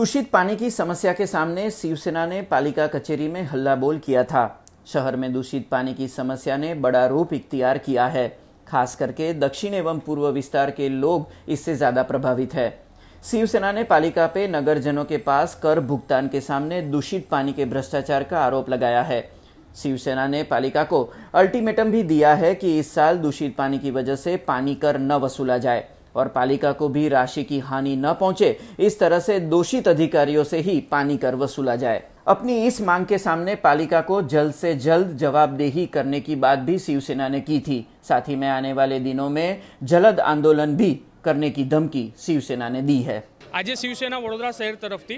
दूषित पानी की समस्या के सामने शिवसेना ने पालिका कचेरी में हल्ला बोल किया था शहर में दूषित पानी की समस्या ने बड़ा रूप इख्तियार किया है खास करके दक्षिण एवं पूर्व विस्तार के लोग इससे ज़्यादा प्रभावित है शिवसेना ने पालिका पे नगरजनों के पास कर भुगतान के सामने दूषित पानी के भ्रष्टाचार का आरोप लगाया है शिवसेना ने पालिका को अल्टीमेटम भी दिया है कि इस साल दूषित पानी की वजह से पानी कर न वसूला जाए और पालिका को भी राशि की हानि न पहुंचे इस तरह से दोषित अधिकारियों से ही पानी कर वसूला जाए अपनी इस मांग के सामने पालिका को जल्द से जल्द जवाबदेही करने की बात भी शिवसेना ने की थी साथ ही में आने वाले दिनों में जलद आंदोलन भी करने की धमकी शिवसेना ने दी है आज शिवसेना वडोदरा આજે શિવસેના વડોદરા શહેર તરફથી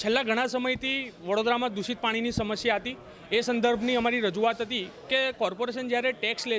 છેલ્લા ઘણા સમયથી વડોદરામાં દૂષિત પાણીની સમસ્યા હતી એ સંદર્ભની અમારી રજૂઆત रजूआत थी कि જ્યારે जयरे टैक्स ले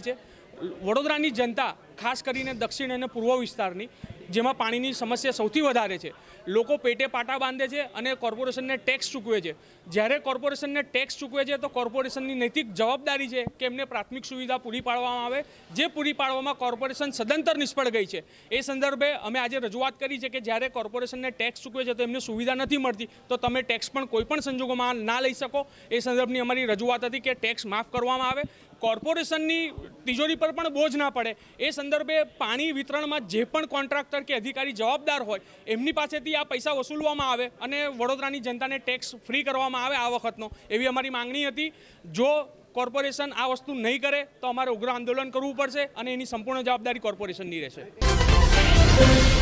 વડોદરાની જનતા ખાસ કરીને દક્ષિણ અને પૂર્વ વિસ્તારની જેમાં પાણીની સમસ્યા સૌથી વધારે છે લોકો પેટે પાટા બાંધે છે અને કોર્પોરેશનને ટેક્સ ચૂકવે છે જ્યારે કોર્પોરેશનને ટેક્સ ચૂકવે છે તો કોર્પોરેશનની નૈતિક જવાબદારી છે કે એમને પ્રાથમિક સુવિધા પૂરી પાડવામાં આવે જે પૂરી પાડવામાં કોર્પોરેશન સદંતર નિષ્ફળ ગઈ છે એ સંદર્ભે અમે આજે રજૂઆત કરી છે કે જ્યારે કોર્પોરેશનને ટેક્સ ચૂકવે છે તો એમને સુવિધા નથી મળતી તો તમે ટેક્સ પણ કોઈપણ સંજોગોમાં ના લઈ શકો એ સંદર્ભની અમારી રજૂઆત હતી કે ટેક્સ માફ કરવામાં આવે કોર્પોરેશનની તિજોરી પર પણ બોજ ના પડે એ સંદર્ભે પાણી વિતરણમાં જે પણ કોન્ટ્રાક્ટર કે અધિકારી જવાબદાર હોય એમની પાસેથી આ પૈસા વસૂલવામાં આવે અને વડોદરાની જનતાને ટેક્સ ફ્રી કરવામાં આવે આ વખતનો એવી અમારી માંગણી હતી જો કોર્પોરેશન આ વસ્તુ નહીં કરે તો અમારે ઉગ્ર આંદોલન કરવું પડશે અને એની સંપૂર્ણ જવાબદારી કોર્પોરેશનની રહેશે